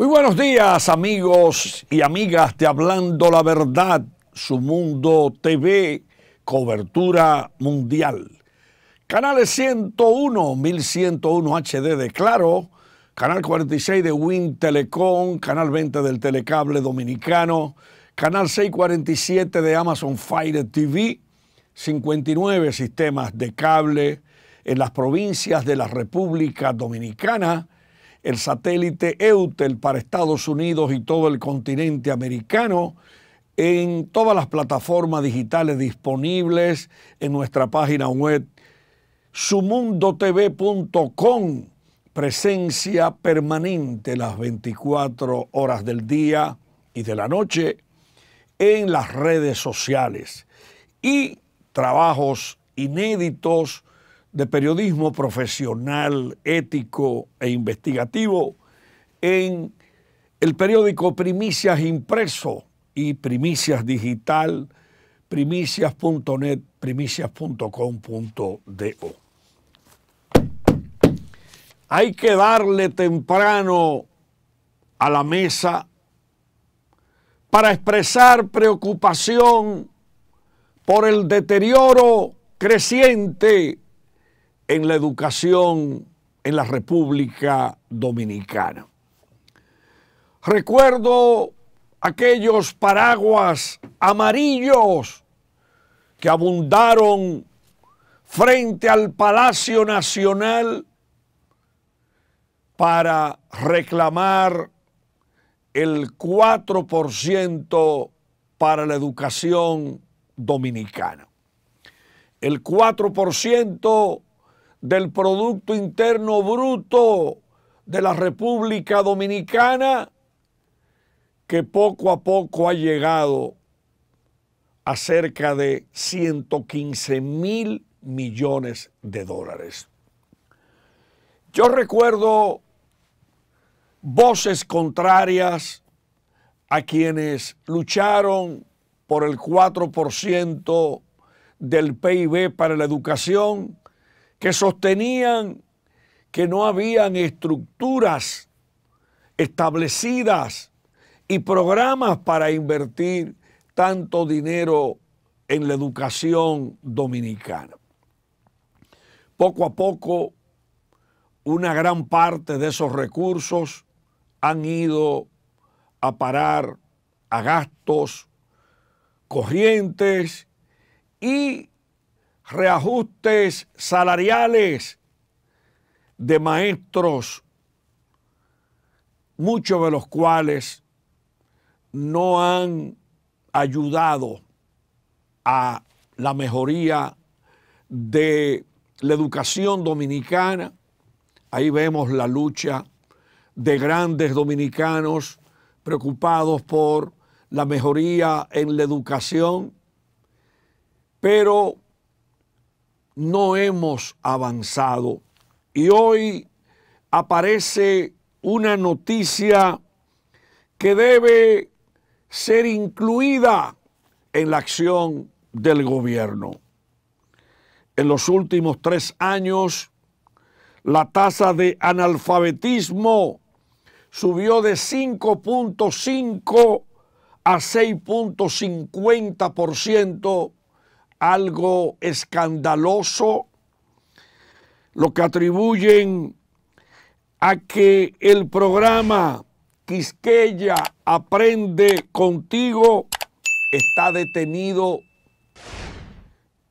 Muy buenos días amigos y amigas de Hablando la Verdad, su Mundo TV, cobertura mundial. Canales 101, 1101 HD de Claro, Canal 46 de Win Telecom, Canal 20 del Telecable Dominicano, Canal 647 de Amazon Fire TV, 59 sistemas de cable en las provincias de la República Dominicana, el satélite Eutel para Estados Unidos y todo el continente americano, en todas las plataformas digitales disponibles, en nuestra página web sumundotv.com, presencia permanente las 24 horas del día y de la noche en las redes sociales y trabajos inéditos de periodismo profesional, ético e investigativo en el periódico Primicias Impreso y Primicias Digital, primicias.net, primicias.com.do. Hay que darle temprano a la mesa para expresar preocupación por el deterioro creciente en la educación en la República Dominicana. Recuerdo aquellos paraguas amarillos que abundaron frente al Palacio Nacional para reclamar el 4% para la educación dominicana. El 4% del Producto Interno Bruto de la República Dominicana, que poco a poco ha llegado a cerca de 115 mil millones de dólares. Yo recuerdo voces contrarias a quienes lucharon por el 4% del PIB para la educación, que sostenían que no habían estructuras establecidas y programas para invertir tanto dinero en la educación dominicana. Poco a poco, una gran parte de esos recursos han ido a parar a gastos corrientes y reajustes salariales de maestros, muchos de los cuales no han ayudado a la mejoría de la educación dominicana. Ahí vemos la lucha de grandes dominicanos preocupados por la mejoría en la educación, pero no hemos avanzado. Y hoy aparece una noticia que debe ser incluida en la acción del gobierno. En los últimos tres años, la tasa de analfabetismo subió de 5.5 a 6.50% algo escandaloso, lo que atribuyen a que el programa Quisqueya Aprende Contigo está detenido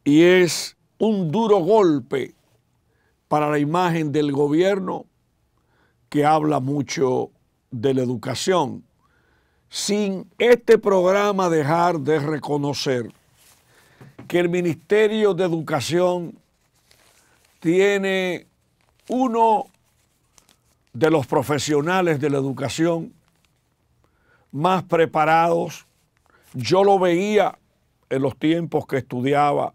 y es un duro golpe para la imagen del gobierno que habla mucho de la educación, sin este programa dejar de reconocer que el Ministerio de Educación tiene uno de los profesionales de la educación más preparados. Yo lo veía en los tiempos que estudiaba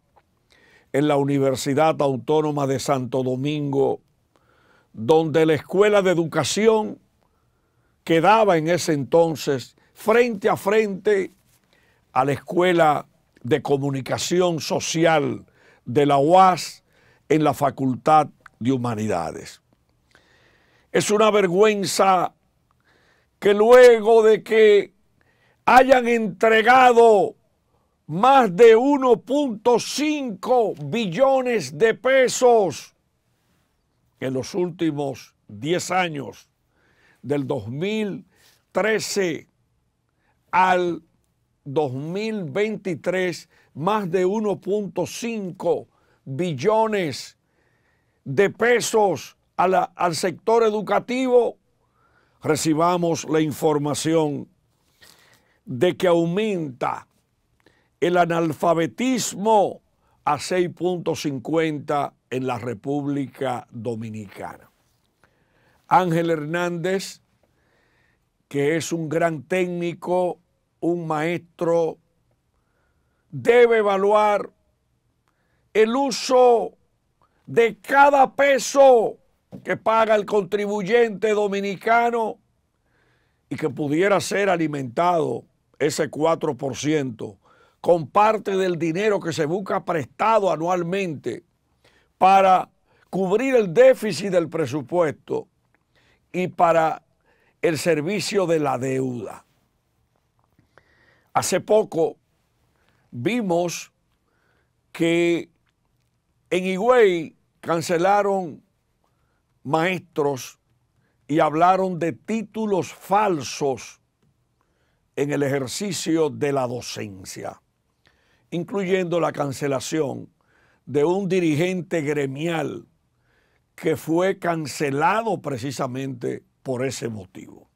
en la Universidad Autónoma de Santo Domingo, donde la Escuela de Educación quedaba en ese entonces frente a frente a la Escuela de Comunicación Social de la UAS en la Facultad de Humanidades. Es una vergüenza que luego de que hayan entregado más de 1.5 billones de pesos en los últimos 10 años, del 2013 al 2023 más de 1.5 billones de pesos al sector educativo, recibamos la información de que aumenta el analfabetismo a 6.50 en la República Dominicana. Ángel Hernández, que es un gran técnico un maestro debe evaluar el uso de cada peso que paga el contribuyente dominicano y que pudiera ser alimentado ese 4% con parte del dinero que se busca prestado anualmente para cubrir el déficit del presupuesto y para el servicio de la deuda. Hace poco vimos que en Higüey cancelaron maestros y hablaron de títulos falsos en el ejercicio de la docencia, incluyendo la cancelación de un dirigente gremial que fue cancelado precisamente por ese motivo.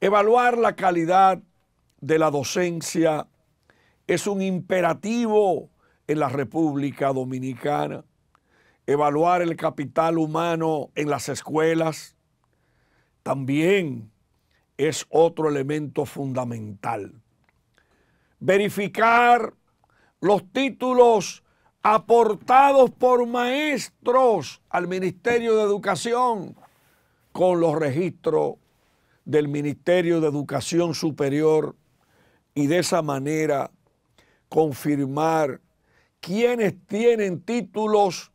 Evaluar la calidad de la docencia es un imperativo en la República Dominicana. Evaluar el capital humano en las escuelas también es otro elemento fundamental. Verificar los títulos aportados por maestros al Ministerio de Educación con los registros del Ministerio de Educación Superior y de esa manera confirmar quiénes tienen títulos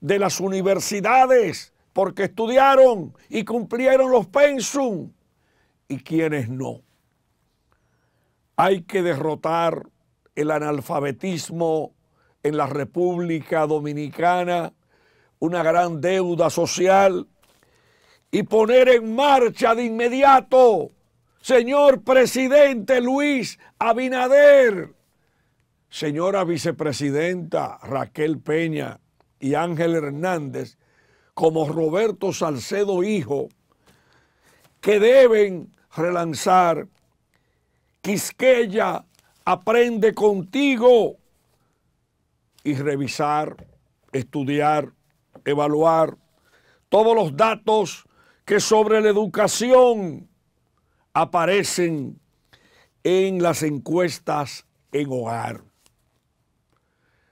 de las universidades porque estudiaron y cumplieron los pensum y quienes no. Hay que derrotar el analfabetismo en la República Dominicana, una gran deuda social, y poner en marcha de inmediato señor presidente Luis Abinader, señora vicepresidenta Raquel Peña y Ángel Hernández, como Roberto Salcedo Hijo, que deben relanzar Quisqueya aprende contigo y revisar, estudiar, evaluar todos los datos que sobre la educación aparecen en las encuestas en hogar.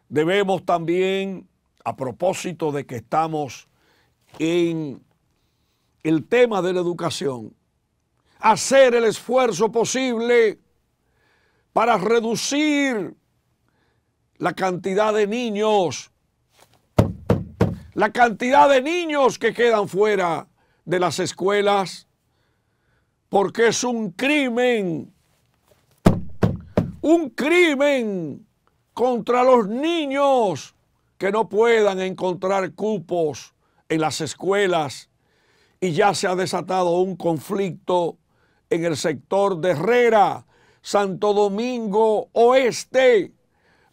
Debemos también, a propósito de que estamos en el tema de la educación, hacer el esfuerzo posible para reducir la cantidad de niños, la cantidad de niños que quedan fuera de las escuelas porque es un crimen, un crimen contra los niños que no puedan encontrar cupos en las escuelas y ya se ha desatado un conflicto en el sector de Herrera, Santo Domingo Oeste,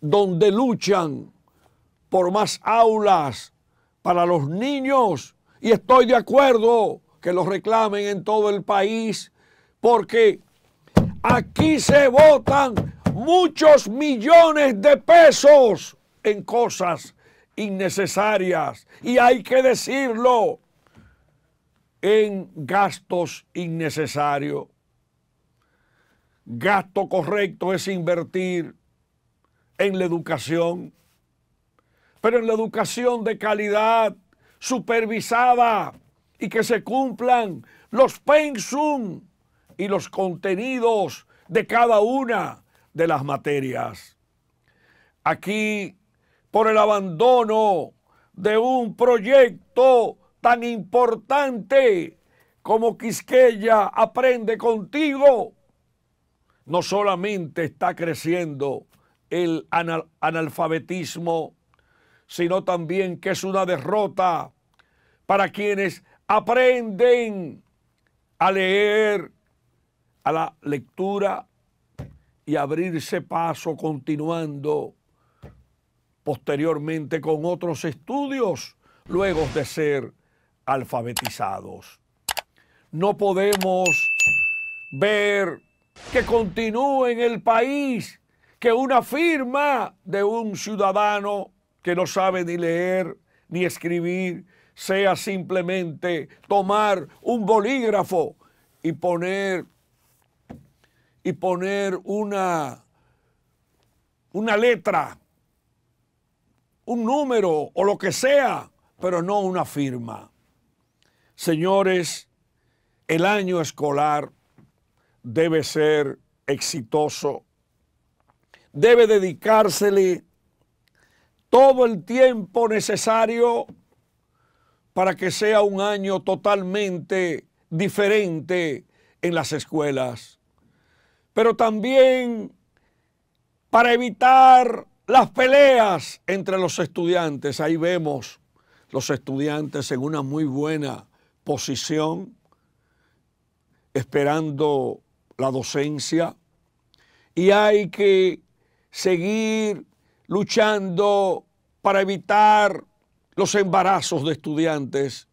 donde luchan por más aulas para los niños y estoy de acuerdo que lo reclamen en todo el país, porque aquí se votan muchos millones de pesos en cosas innecesarias. Y hay que decirlo, en gastos innecesarios. Gasto correcto es invertir en la educación, pero en la educación de calidad, supervisada, y que se cumplan los pensum y los contenidos de cada una de las materias. Aquí, por el abandono de un proyecto tan importante como Quisqueya Aprende contigo, no solamente está creciendo el analfabetismo, sino también que es una derrota para quienes aprenden a leer, a la lectura y abrirse paso continuando posteriormente con otros estudios luego de ser alfabetizados. No podemos ver que continúe en el país que una firma de un ciudadano que no sabe ni leer ni escribir sea simplemente tomar un bolígrafo y poner y poner una una letra, un número o lo que sea, pero no una firma. Señores, el año escolar debe ser exitoso. Debe dedicársele todo el tiempo necesario para que sea un año totalmente diferente en las escuelas, pero también para evitar las peleas entre los estudiantes. Ahí vemos los estudiantes en una muy buena posición, esperando la docencia, y hay que seguir luchando para evitar los embarazos de estudiantes,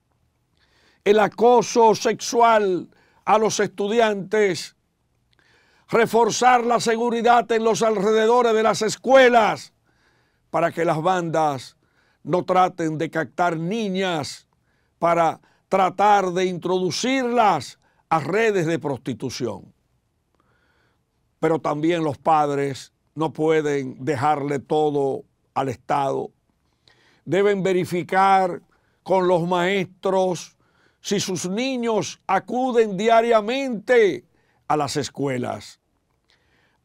el acoso sexual a los estudiantes, reforzar la seguridad en los alrededores de las escuelas para que las bandas no traten de captar niñas para tratar de introducirlas a redes de prostitución. Pero también los padres no pueden dejarle todo al Estado deben verificar con los maestros si sus niños acuden diariamente a las escuelas.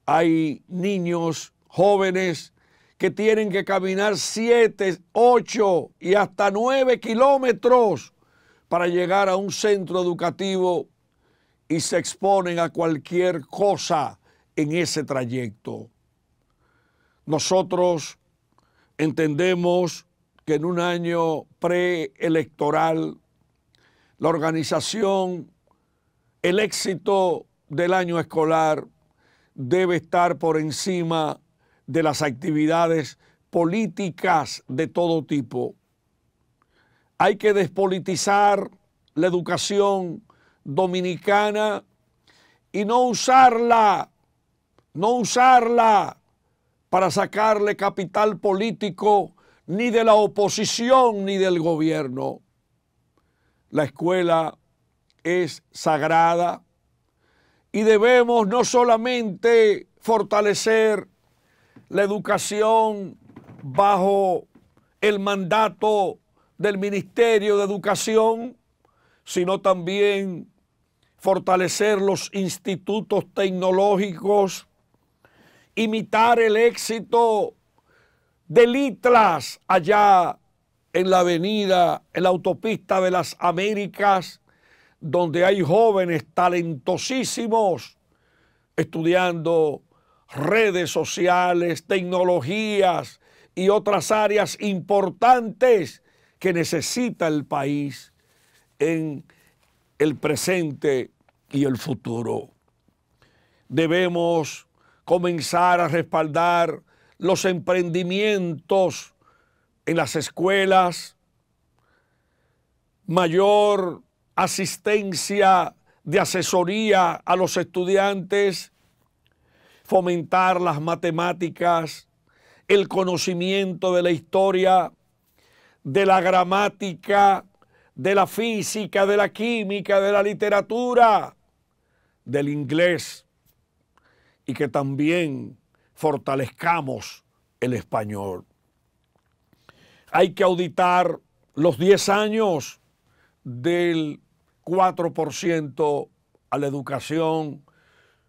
Hay niños jóvenes que tienen que caminar 7, 8 y hasta 9 kilómetros para llegar a un centro educativo y se exponen a cualquier cosa en ese trayecto. Nosotros entendemos que en un año preelectoral la organización, el éxito del año escolar debe estar por encima de las actividades políticas de todo tipo. Hay que despolitizar la educación dominicana y no usarla, no usarla para sacarle capital político ni de la oposición, ni del gobierno. La escuela es sagrada y debemos no solamente fortalecer la educación bajo el mandato del Ministerio de Educación, sino también fortalecer los institutos tecnológicos, imitar el éxito de litras allá en la avenida, en la autopista de las Américas, donde hay jóvenes talentosísimos estudiando redes sociales, tecnologías y otras áreas importantes que necesita el país en el presente y el futuro. Debemos comenzar a respaldar los emprendimientos en las escuelas, mayor asistencia de asesoría a los estudiantes, fomentar las matemáticas, el conocimiento de la historia, de la gramática, de la física, de la química, de la literatura, del inglés, y que también fortalezcamos el español. Hay que auditar los 10 años del 4% a la educación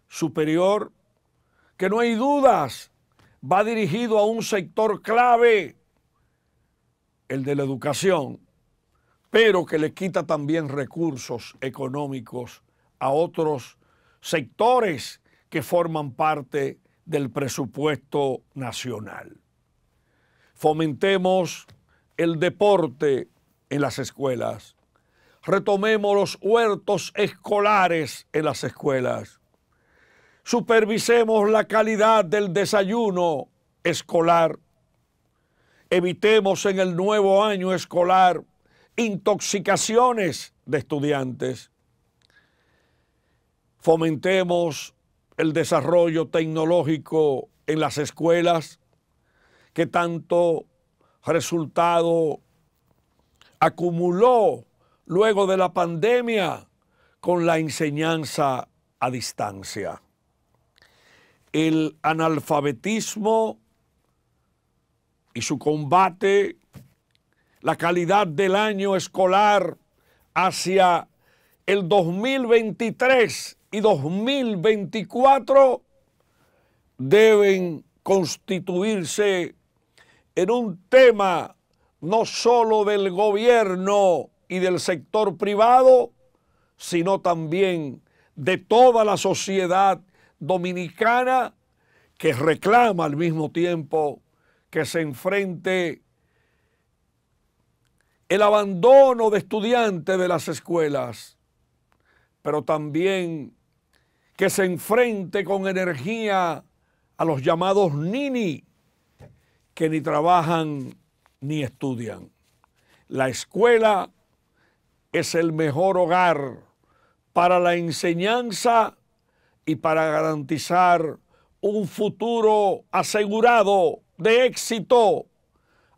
superior, que no hay dudas, va dirigido a un sector clave, el de la educación, pero que le quita también recursos económicos a otros sectores que forman parte de del presupuesto nacional. Fomentemos el deporte en las escuelas. Retomemos los huertos escolares en las escuelas. Supervisemos la calidad del desayuno escolar. Evitemos en el nuevo año escolar intoxicaciones de estudiantes. Fomentemos el desarrollo tecnológico en las escuelas, que tanto resultado acumuló luego de la pandemia con la enseñanza a distancia. El analfabetismo y su combate, la calidad del año escolar hacia el 2023 y 2024 deben constituirse en un tema no solo del gobierno y del sector privado, sino también de toda la sociedad dominicana que reclama al mismo tiempo que se enfrente el abandono de estudiantes de las escuelas, pero también que se enfrente con energía a los llamados nini, que ni trabajan ni estudian. La escuela es el mejor hogar para la enseñanza y para garantizar un futuro asegurado de éxito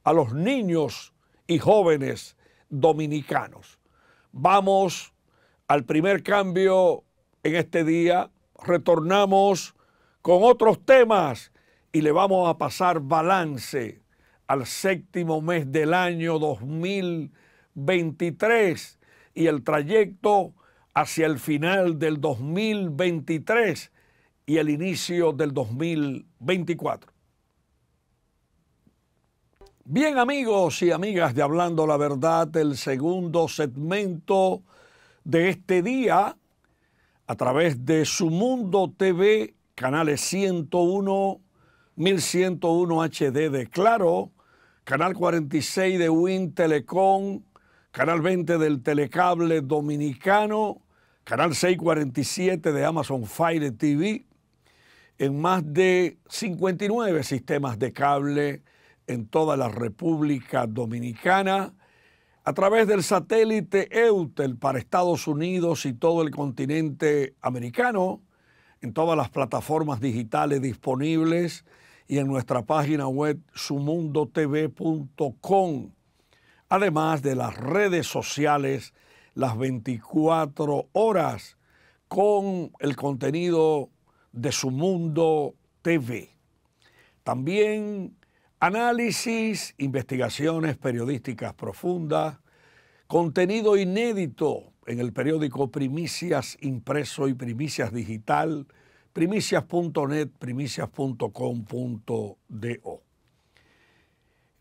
a los niños y jóvenes dominicanos. Vamos al primer cambio en este día retornamos con otros temas y le vamos a pasar balance al séptimo mes del año 2023 y el trayecto hacia el final del 2023 y el inicio del 2024. Bien amigos y amigas de Hablando la Verdad, el segundo segmento de este día a través de su Mundo TV, canales 101, 1101 HD de Claro, canal 46 de Win Telecom, canal 20 del Telecable Dominicano, canal 647 de Amazon Fire TV, en más de 59 sistemas de cable en toda la República Dominicana a través del satélite Eutel para Estados Unidos y todo el continente americano, en todas las plataformas digitales disponibles y en nuestra página web sumundotv.com, además de las redes sociales las 24 horas con el contenido de Sumundo TV. También Análisis, investigaciones periodísticas profundas, contenido inédito en el periódico Primicias impreso y Primicias digital, primicias.net, primicias.com.do.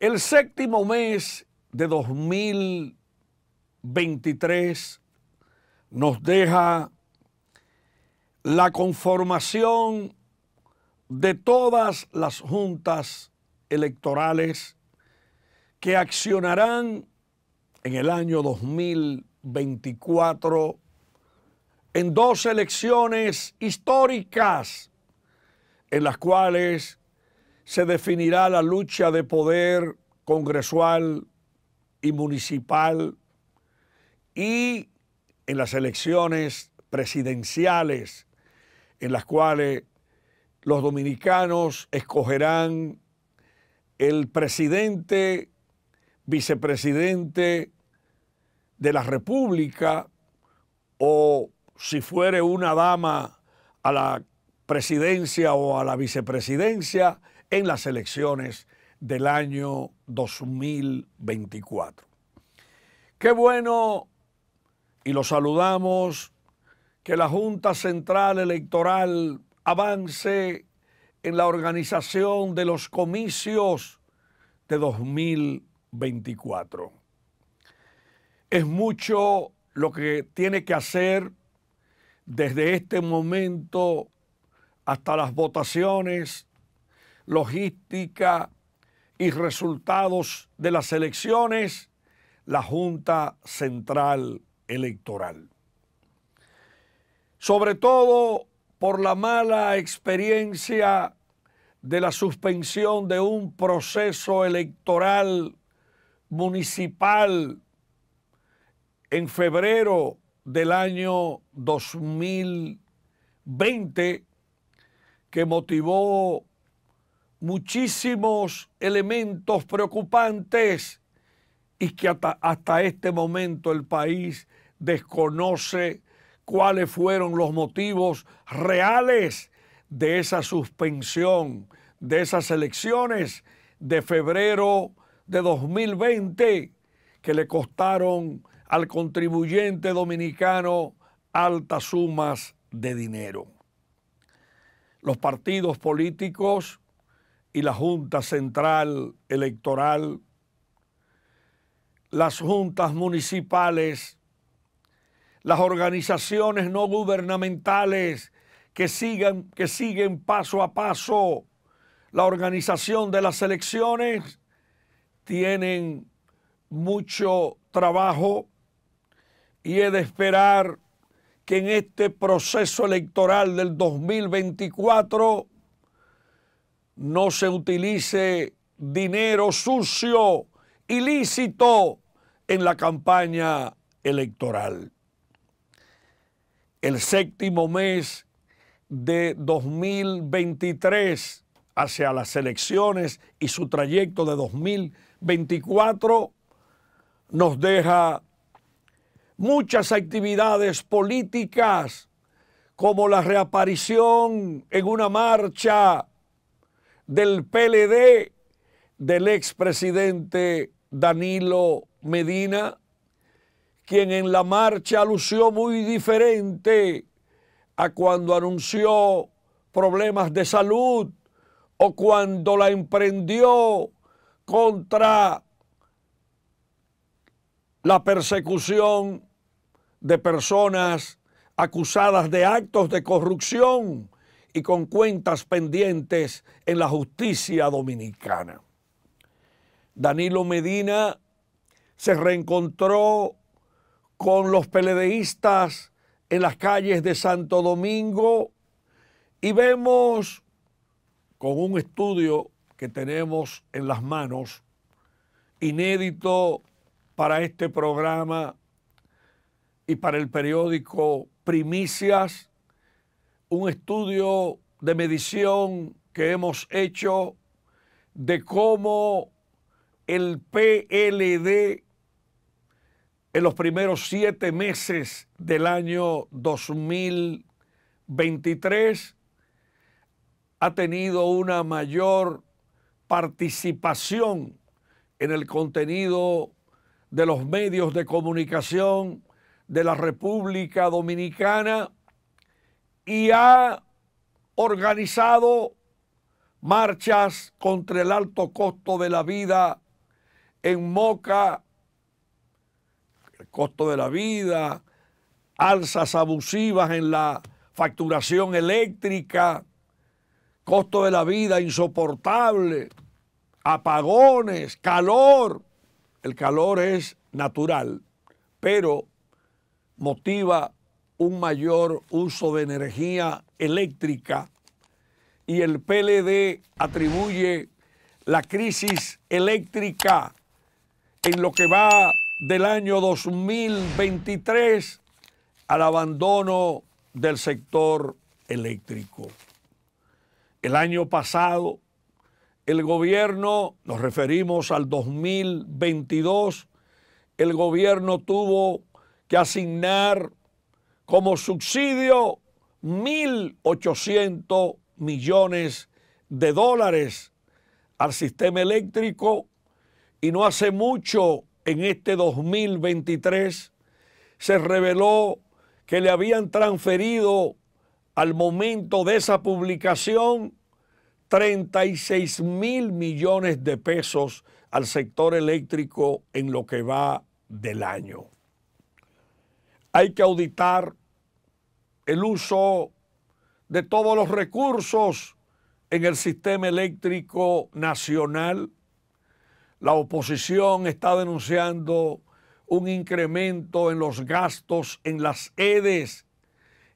El séptimo mes de 2023 nos deja la conformación de todas las juntas electorales que accionarán en el año 2024 en dos elecciones históricas en las cuales se definirá la lucha de poder congresual y municipal y en las elecciones presidenciales en las cuales los dominicanos escogerán el presidente, vicepresidente de la República, o si fuere una dama a la presidencia o a la vicepresidencia en las elecciones del año 2024. Qué bueno, y lo saludamos, que la Junta Central Electoral avance en la organización de los comicios de 2024. Es mucho lo que tiene que hacer desde este momento hasta las votaciones, logística y resultados de las elecciones, la Junta Central Electoral. Sobre todo por la mala experiencia de la suspensión de un proceso electoral municipal en febrero del año 2020 que motivó muchísimos elementos preocupantes y que hasta, este momento el país desconoce cuáles fueron los motivos reales de esa suspensión de esas elecciones de febrero de 2020 que le costaron al contribuyente dominicano altas sumas de dinero. Los partidos políticos y la Junta Central Electoral, las juntas municipales las organizaciones no gubernamentales que, sigan, que siguen paso a paso la organización de las elecciones, tienen mucho trabajo y he de esperar que en este proceso electoral del 2024 no se utilice dinero sucio, ilícito en la campaña electoral el séptimo mes de 2023 hacia las elecciones y su trayecto de 2024 nos deja muchas actividades políticas como la reaparición en una marcha del PLD del expresidente Danilo Medina, quien en la marcha alusió muy diferente a cuando anunció problemas de salud o cuando la emprendió contra la persecución de personas acusadas de actos de corrupción y con cuentas pendientes en la justicia dominicana. Danilo Medina se reencontró con los peledeístas en las calles de Santo Domingo y vemos con un estudio que tenemos en las manos, inédito para este programa y para el periódico Primicias, un estudio de medición que hemos hecho de cómo el PLD en los primeros siete meses del año 2023 ha tenido una mayor participación en el contenido de los medios de comunicación de la República Dominicana y ha organizado marchas contra el alto costo de la vida en Moca, costo de la vida, alzas abusivas en la facturación eléctrica, costo de la vida insoportable, apagones, calor. El calor es natural, pero motiva un mayor uso de energía eléctrica y el PLD atribuye la crisis eléctrica en lo que va del año 2023 al abandono del sector eléctrico. El año pasado, el gobierno, nos referimos al 2022, el gobierno tuvo que asignar como subsidio 1.800 millones de dólares al sistema eléctrico y no hace mucho en este 2023 se reveló que le habían transferido al momento de esa publicación 36 mil millones de pesos al sector eléctrico en lo que va del año. Hay que auditar el uso de todos los recursos en el sistema eléctrico nacional la oposición está denunciando un incremento en los gastos en las EDES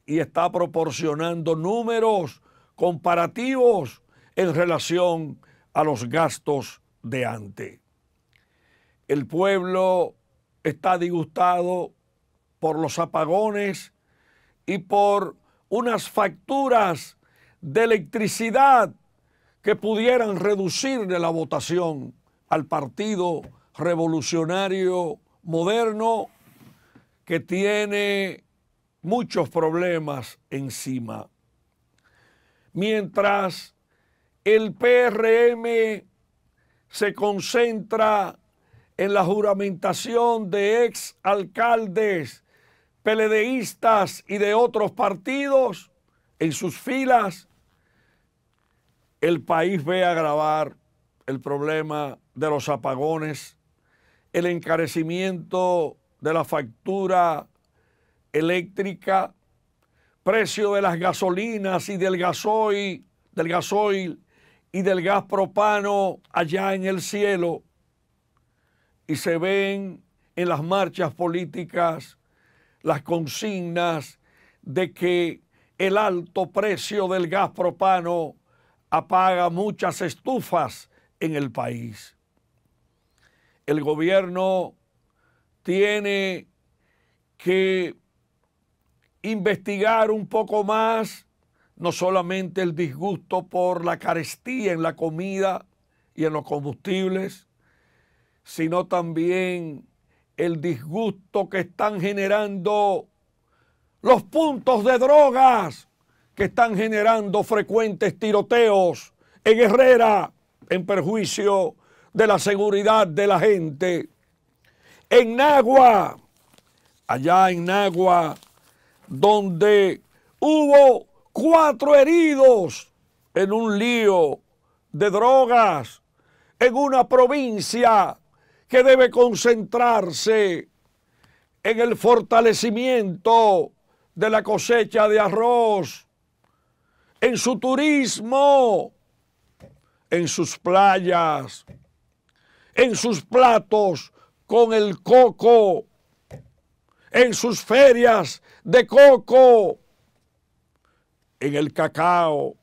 y está proporcionando números comparativos en relación a los gastos de antes. El pueblo está disgustado por los apagones y por unas facturas de electricidad que pudieran reducir de la votación al Partido Revolucionario Moderno que tiene muchos problemas encima. Mientras el PRM se concentra en la juramentación de ex alcaldes peledeístas y de otros partidos en sus filas, el país ve agravar el problema de los apagones, el encarecimiento de la factura eléctrica, precio de las gasolinas y del gasoil, del gasoil y del gas propano allá en el cielo. Y se ven en las marchas políticas las consignas de que el alto precio del gas propano apaga muchas estufas en el país el gobierno tiene que investigar un poco más, no solamente el disgusto por la carestía en la comida y en los combustibles, sino también el disgusto que están generando los puntos de drogas que están generando frecuentes tiroteos en Herrera en perjuicio de la seguridad de la gente. En Nagua, allá en Nagua, donde hubo cuatro heridos en un lío de drogas en una provincia que debe concentrarse en el fortalecimiento de la cosecha de arroz, en su turismo, en sus playas, en sus platos con el coco, en sus ferias de coco, en el cacao.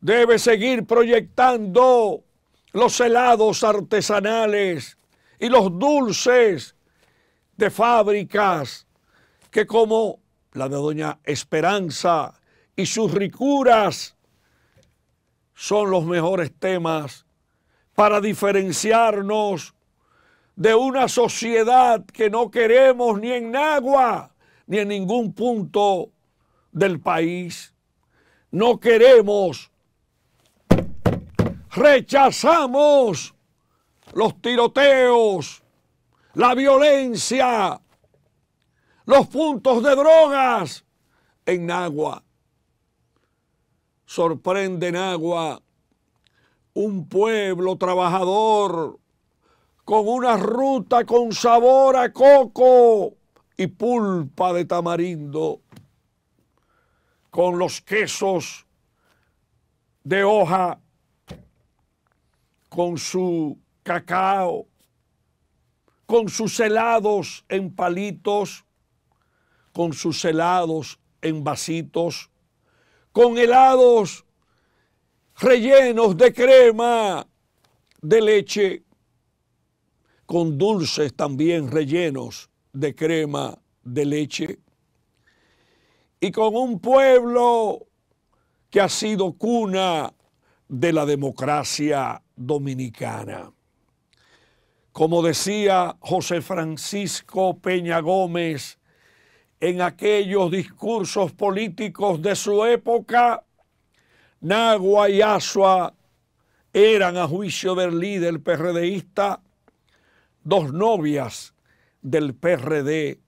Debe seguir proyectando los helados artesanales y los dulces de fábricas que como la de Doña Esperanza y sus ricuras son los mejores temas para diferenciarnos de una sociedad que no queremos ni en Nagua ni en ningún punto del país. No queremos, rechazamos los tiroteos, la violencia, los puntos de drogas en Nagua. Sorprende Nagua un pueblo trabajador con una ruta con sabor a coco y pulpa de tamarindo, con los quesos de hoja, con su cacao, con sus helados en palitos, con sus helados en vasitos, con helados rellenos de crema de leche, con dulces también rellenos de crema de leche, y con un pueblo que ha sido cuna de la democracia dominicana. Como decía José Francisco Peña Gómez en aquellos discursos políticos de su época, Nagua y Asua eran, a juicio del líder PRDista, dos novias del PRD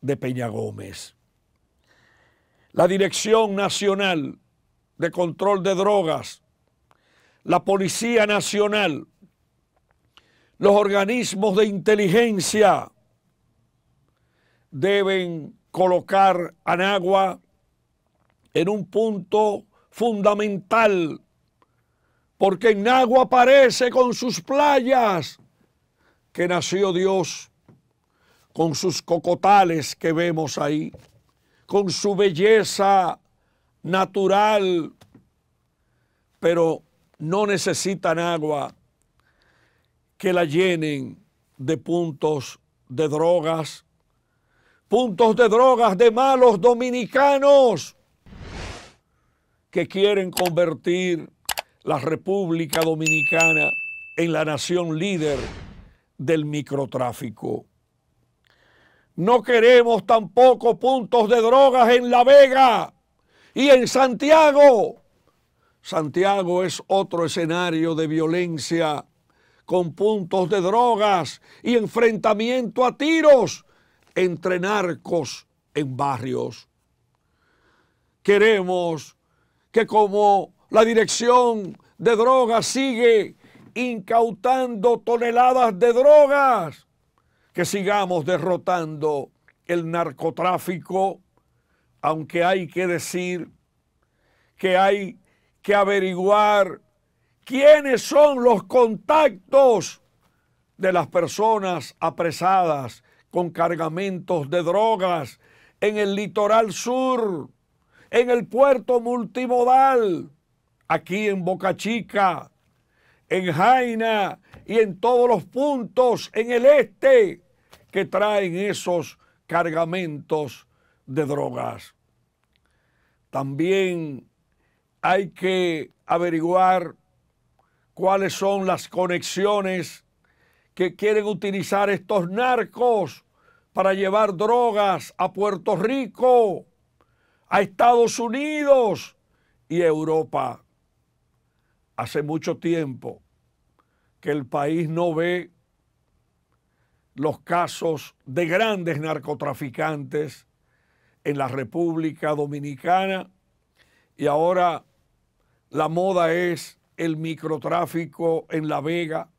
de Peña Gómez. La Dirección Nacional de Control de Drogas, la Policía Nacional, los organismos de inteligencia deben colocar a Nagua en un punto fundamental, porque en agua aparece con sus playas que nació Dios, con sus cocotales que vemos ahí, con su belleza natural, pero no necesitan agua que la llenen de puntos de drogas, puntos de drogas de malos dominicanos que quieren convertir la República Dominicana en la nación líder del microtráfico. No queremos tampoco puntos de drogas en La Vega y en Santiago. Santiago es otro escenario de violencia con puntos de drogas y enfrentamiento a tiros entre narcos en barrios. Queremos que como la dirección de drogas sigue incautando toneladas de drogas, que sigamos derrotando el narcotráfico, aunque hay que decir que hay que averiguar quiénes son los contactos de las personas apresadas con cargamentos de drogas en el litoral sur en el puerto multimodal, aquí en Boca Chica, en Jaina y en todos los puntos en el este que traen esos cargamentos de drogas. También hay que averiguar cuáles son las conexiones que quieren utilizar estos narcos para llevar drogas a Puerto Rico a Estados Unidos y Europa. Hace mucho tiempo que el país no ve los casos de grandes narcotraficantes en la República Dominicana y ahora la moda es el microtráfico en La Vega,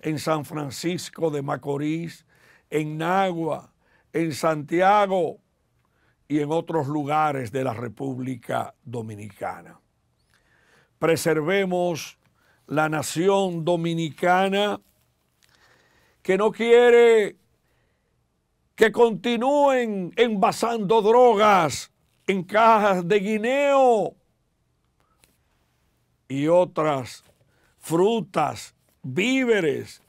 en San Francisco de Macorís, en Nagua, en Santiago, y en otros lugares de la República Dominicana. Preservemos la nación dominicana que no quiere que continúen envasando drogas en cajas de guineo y otras frutas, víveres.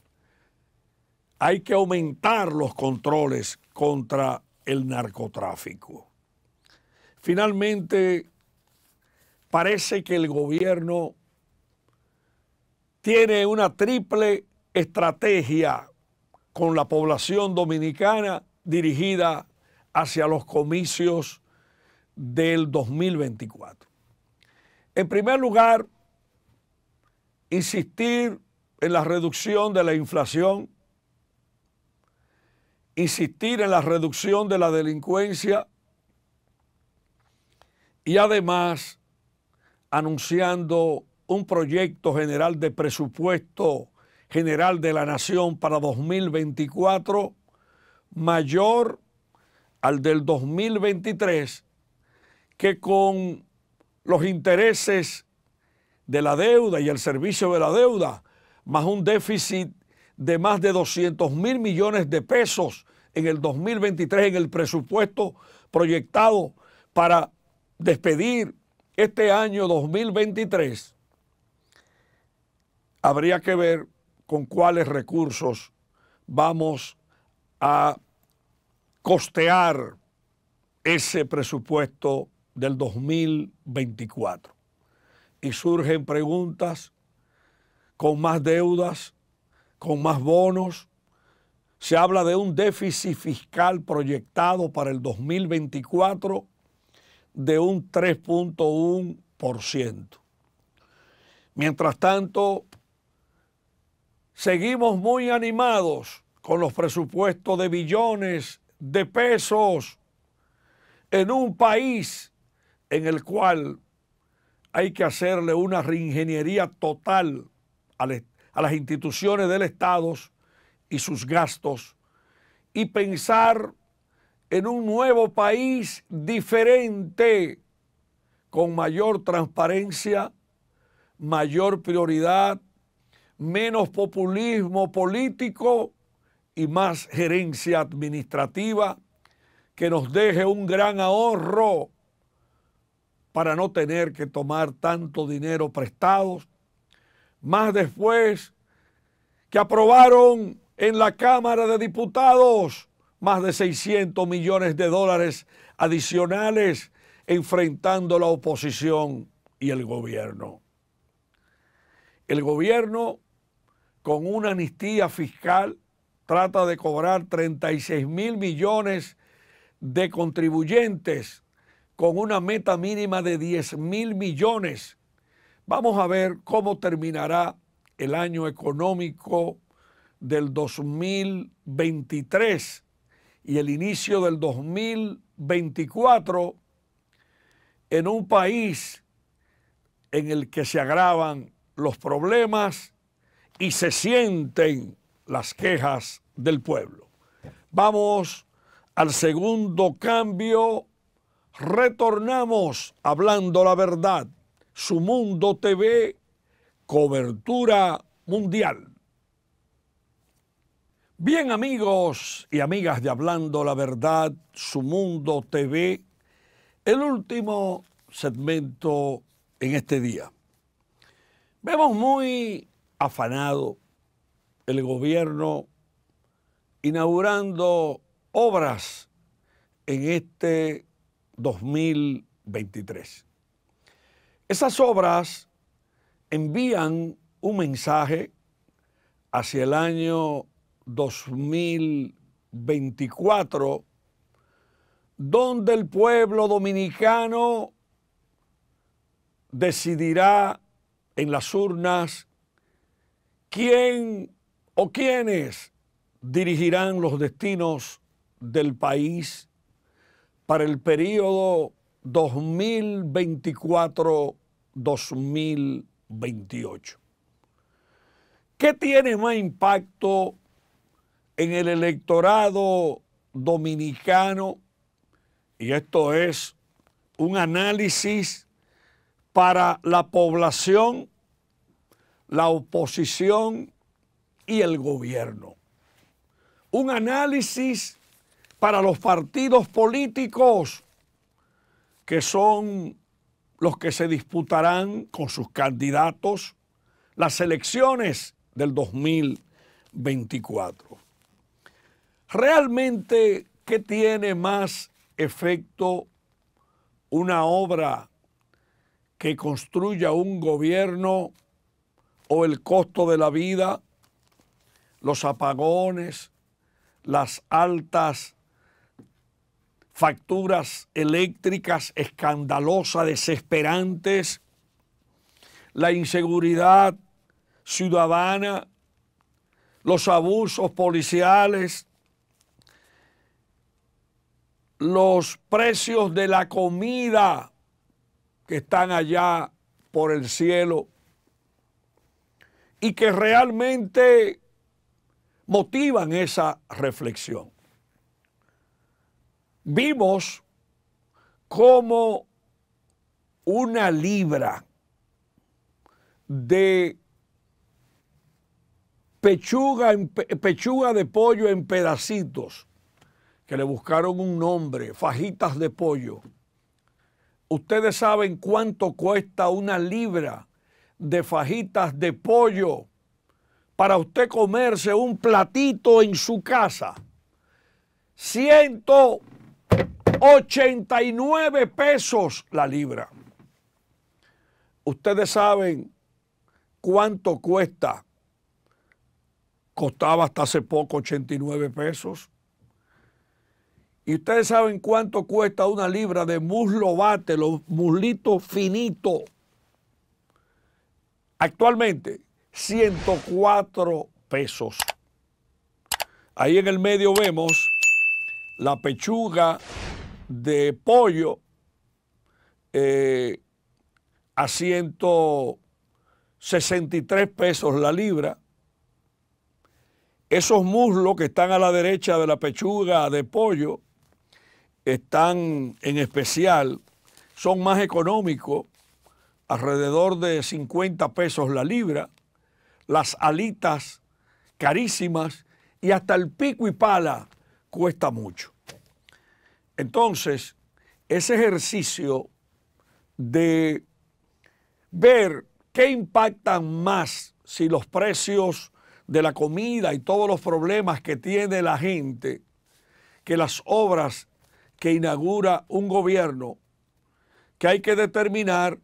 Hay que aumentar los controles contra el narcotráfico. Finalmente, parece que el gobierno tiene una triple estrategia con la población dominicana dirigida hacia los comicios del 2024. En primer lugar, insistir en la reducción de la inflación, insistir en la reducción de la delincuencia, y además anunciando un proyecto general de presupuesto general de la nación para 2024 mayor al del 2023 que con los intereses de la deuda y el servicio de la deuda, más un déficit de más de 200 mil millones de pesos en el 2023 en el presupuesto proyectado para despedir este año 2023, habría que ver con cuáles recursos vamos a costear ese presupuesto del 2024. Y surgen preguntas con más deudas, con más bonos. Se habla de un déficit fiscal proyectado para el 2024 de un 3.1%. Mientras tanto, seguimos muy animados con los presupuestos de billones de pesos en un país en el cual hay que hacerle una reingeniería total a las instituciones del Estado y sus gastos y pensar en un nuevo país diferente, con mayor transparencia, mayor prioridad, menos populismo político y más gerencia administrativa que nos deje un gran ahorro para no tener que tomar tanto dinero prestado, Más después que aprobaron en la Cámara de Diputados más de 600 millones de dólares adicionales enfrentando la oposición y el gobierno. El gobierno, con una amnistía fiscal, trata de cobrar 36 mil millones de contribuyentes con una meta mínima de 10 mil millones. Vamos a ver cómo terminará el año económico del 2023 y el inicio del 2024 en un país en el que se agravan los problemas y se sienten las quejas del pueblo. Vamos al segundo cambio. Retornamos hablando la verdad. Su Mundo TV, cobertura mundial. Bien amigos y amigas de Hablando la Verdad, su mundo TV, el último segmento en este día. Vemos muy afanado el gobierno inaugurando obras en este 2023. Esas obras envían un mensaje hacia el año 2024, donde el pueblo dominicano decidirá en las urnas quién o quiénes dirigirán los destinos del país para el periodo 2024-2028. ¿Qué tiene más impacto en el electorado dominicano, y esto es un análisis para la población, la oposición y el gobierno. Un análisis para los partidos políticos que son los que se disputarán con sus candidatos las elecciones del 2024. Realmente, ¿qué tiene más efecto una obra que construya un gobierno o el costo de la vida, los apagones, las altas facturas eléctricas escandalosas, desesperantes, la inseguridad ciudadana, los abusos policiales, los precios de la comida que están allá por el cielo y que realmente motivan esa reflexión. Vimos cómo una libra de pechuga, pechuga de pollo en pedacitos que le buscaron un nombre, fajitas de pollo. Ustedes saben cuánto cuesta una libra de fajitas de pollo para usted comerse un platito en su casa. 189 pesos la libra. Ustedes saben cuánto cuesta. Costaba hasta hace poco 89 pesos y ustedes saben cuánto cuesta una libra de muslo bate, los muslitos finitos. Actualmente, 104 pesos. Ahí en el medio vemos la pechuga de pollo eh, a 163 pesos la libra. Esos muslos que están a la derecha de la pechuga de pollo están en especial, son más económicos, alrededor de 50 pesos la libra, las alitas carísimas y hasta el pico y pala cuesta mucho. Entonces, ese ejercicio de ver qué impactan más si los precios de la comida y todos los problemas que tiene la gente, que las obras que inaugura un gobierno que hay que determinar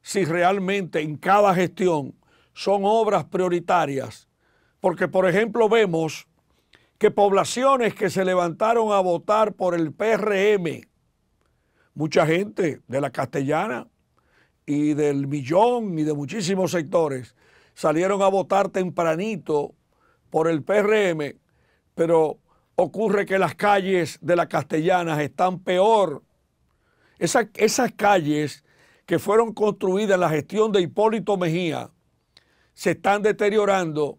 si realmente en cada gestión son obras prioritarias. Porque, por ejemplo, vemos que poblaciones que se levantaron a votar por el PRM, mucha gente de la castellana y del millón y de muchísimos sectores, salieron a votar tempranito por el PRM, pero ocurre que las calles de la castellana están peor. esas calles que fueron construidas en la gestión de Hipólito Mejía se están deteriorando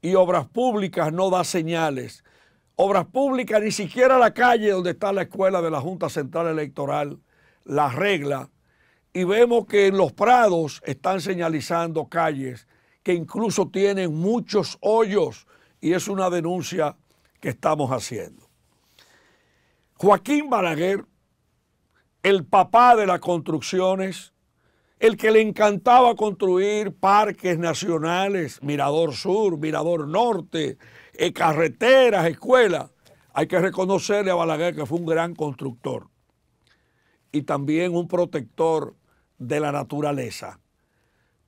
y Obras Públicas no da señales. Obras Públicas ni siquiera la calle donde está la escuela de la Junta Central Electoral la regla y vemos que en los prados están señalizando calles que incluso tienen muchos hoyos y es una denuncia que estamos haciendo. Joaquín Balaguer, el papá de las construcciones, el que le encantaba construir parques nacionales, Mirador Sur, Mirador Norte, eh, carreteras, escuelas. Hay que reconocerle a Balaguer que fue un gran constructor y también un protector de la naturaleza.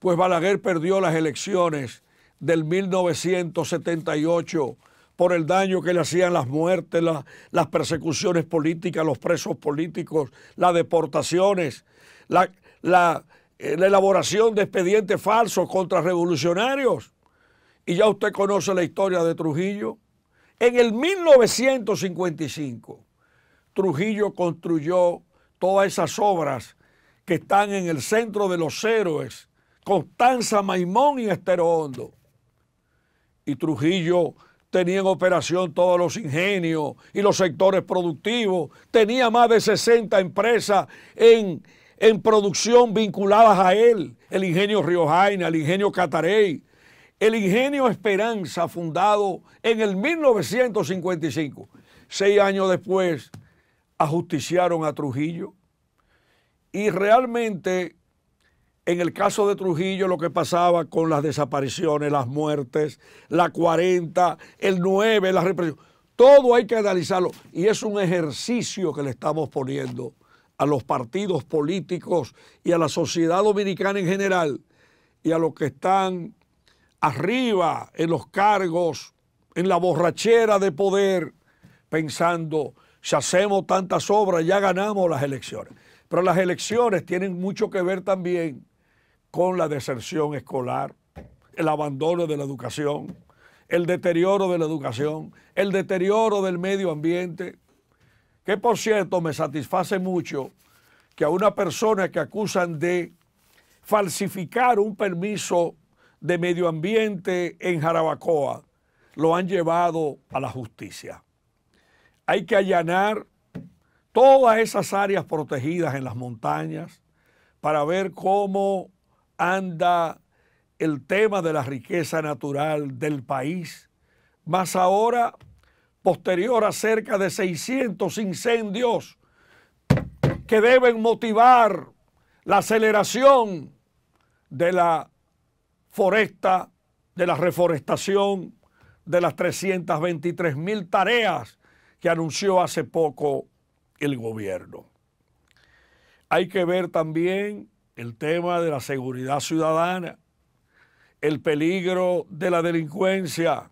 Pues Balaguer perdió las elecciones del 1978 por el daño que le hacían las muertes, las persecuciones políticas, los presos políticos, las deportaciones, eh, la, elaboración de expedientes falsos contra revolucionarios. Y ya usted conoce la historia de Trujillo. En el 1955, Trujillo construyó todas esas obras que están en el centro de los héroes, Constanza Maimón y Estero Hondo. Y Trujillo tenía en operación todos los ingenios y los sectores productivos, tenía más de 60 empresas en, producción vinculadas a él, el ingenio Riojaina, el ingenio Cataré, el ingenio Esperanza fundado en el 1955. Seis años después ajusticiaron a Trujillo y realmente en el caso de Trujillo lo que pasaba con las desapariciones, las muertes, la 40, el 9, la represión. Todo hay que analizarlo y es un ejercicio que le estamos poniendo a los partidos políticos y a la sociedad dominicana en general y a los que están arriba en los cargos, en la borrachera de poder, pensando, si hacemos tantas obras ya ganamos las elecciones. Pero las elecciones tienen mucho que ver también con la deserción escolar, el abandono de la educación, el deterioro de la educación, el deterioro del medio ambiente, que por cierto me satisface mucho que a una persona que acusan de falsificar un permiso de medio ambiente en Jarabacoa, lo han llevado a la justicia. Hay que allanar todas esas áreas protegidas en las montañas para ver cómo anda el tema de la riqueza natural del país, más ahora, posterior a cerca de 600 incendios que deben motivar la aceleración de la foresta, de la reforestación, de las 323 mil tareas que anunció hace poco el gobierno. Hay que ver también el tema de la seguridad ciudadana, el peligro de la delincuencia,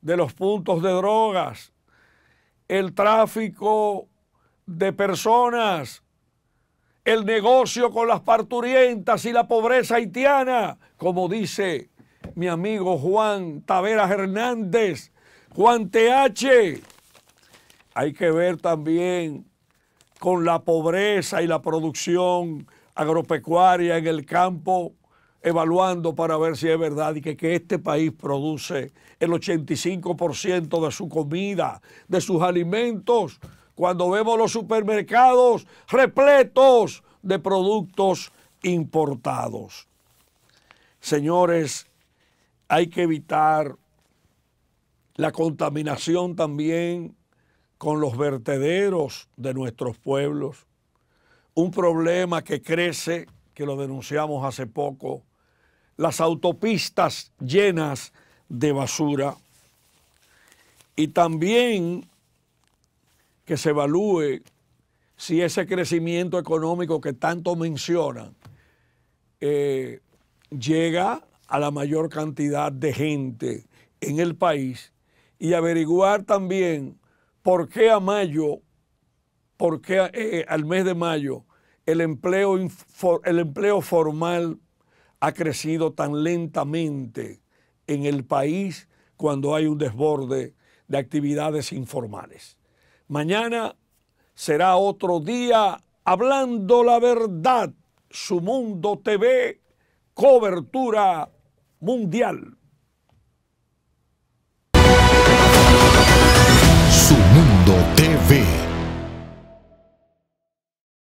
de los puntos de drogas, el tráfico de personas, el negocio con las parturientas y la pobreza haitiana, como dice mi amigo Juan Taveras Hernández, Juan TH. Hay que ver también con la pobreza y la producción agropecuaria en el campo evaluando para ver si es verdad y que, que este país produce el 85% de su comida, de sus alimentos, cuando vemos los supermercados repletos de productos importados. Señores, hay que evitar la contaminación también con los vertederos de nuestros pueblos un problema que crece, que lo denunciamos hace poco, las autopistas llenas de basura y también que se evalúe si ese crecimiento económico que tanto mencionan eh, llega a la mayor cantidad de gente en el país y averiguar también por qué a mayo por qué eh, al mes de mayo el empleo, el empleo formal ha crecido tan lentamente en el país cuando hay un desborde de actividades informales. Mañana será otro día hablando la verdad, su mundo TV, cobertura mundial. TV.